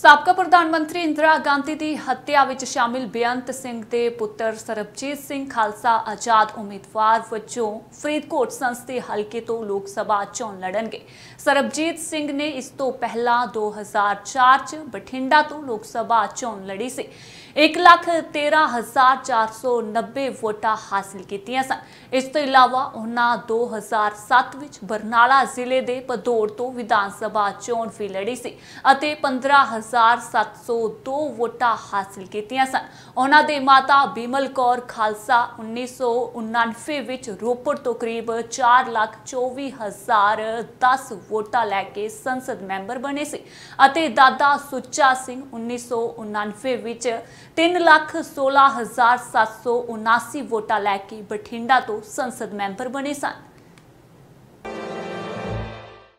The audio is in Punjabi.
ਸਾਬਕਾ ਪ੍ਰਧਾਨ ਮੰਤਰੀ ਇੰਦਰਾ ਗਾਂਧੀ ਦੀ ਹੱਤਿਆ ਵਿੱਚ ਸ਼ਾਮਿਲ ਬੇਅੰਤ ਸਿੰਘ ਦੇ ਪੁੱਤਰ ਸਰਬਜੀਤ ਸਿੰਘ ਖਾਲਸਾ ਆਜ਼ਾਦ ਉਮੀਦਵਾਰ ਵਜੋਂ ਫਰੀਦਕੋਟ ਸੰਸਦੀ ਹਲਕੇ ਤੋਂ ਲੋਕ ਸਭਾ ਚੋਣ ਲੜਨਗੇ ਸਰਬਜੀਤ ਸਿੰਘ ਨੇ ਇਸ ਤੋਂ ਪਹਿਲਾਂ 2004 ਚ ਬਠਿੰਡਾ ਤੋਂ ਲੋਕ ਸਭਾ ਚੋਣ ਲੜੀ ਸੀ 113490 ਵੋਟਾਂ ਹਾਸਲ ਕੀਤੀਆਂ ਸਨ ਇਸ ਤੋਂ ਇਲਾਵਾ ਉਹਨਾਂ 2007 ਵਿੱਚ ਬਰਨਾਲਾ ਜ਼ਿਲ੍ਹੇ ਦੇ ਪਦੋੜ ਤੋਂ ਵਿਧਾਨ ਸਭਾ ਚੋਣ ਵੀ ਲੜੀ ਸੀ ਅਤੇ 15 19702 ਵੋਟਾਂ ਹਾਸਲ ਕੀਤੀਆਂ ਸਨ ਉਹਨਾਂ ਦੇ ਮਾਤਾ ਬੀਮਲ ਕੌਰ ਖਾਲਸਾ 1999 ਵਿੱਚ ਰੋਪੜ ਤੋਂ ਕਰੀਬ 424010 ਵੋਟਾਂ ਲੈ ਕੇ ਸੰਸਦ ਮੈਂਬਰ ਬਣੇ ਸੀ ਅਤੇ ਦਾਦਾ ਸੁੱਚਾ ਸਿੰਘ 1999 ਵਿੱਚ 316779 ਵੋਟਾਂ ਲੈ ਕੇ ਬਠਿੰਡਾ ਤੋਂ ਸੰਸਦ ਮੈਂਬਰ ਬਣੇ ਸਨ